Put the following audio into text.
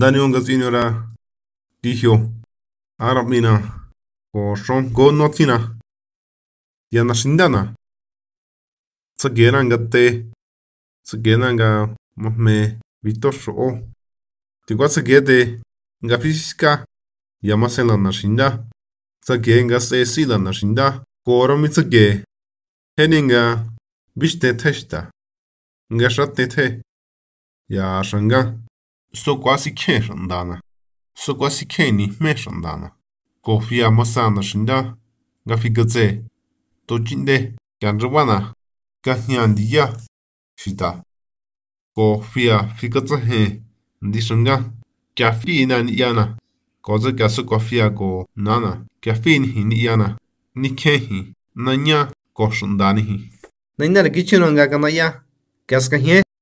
Dani onga zini ora dihio Arab mina ko shon go no tina. Ya shindana. Tsa te. Tsa gena nga mohme o. Tiko tsa gede nga pisiska yamase la na shinda. Tsa ge nga se si la na shinda. Ko oro mi Heni nga bishte te Nga shatte te. Ya shanga. Socuasiquexondana. Socuasiqueni mexondana. Cofia mosana xinda. Gaficatse. Tochinde. Canrewana. Cajñandiya. Xita. Cofia ficatseje. Ndixanga. Cafina ni yana. Cosa que aso cofia go nana. Cafini ni yana. Nikehi. Nanya. Coxondanihi. Nainara kichiranga canaya. Cascajé.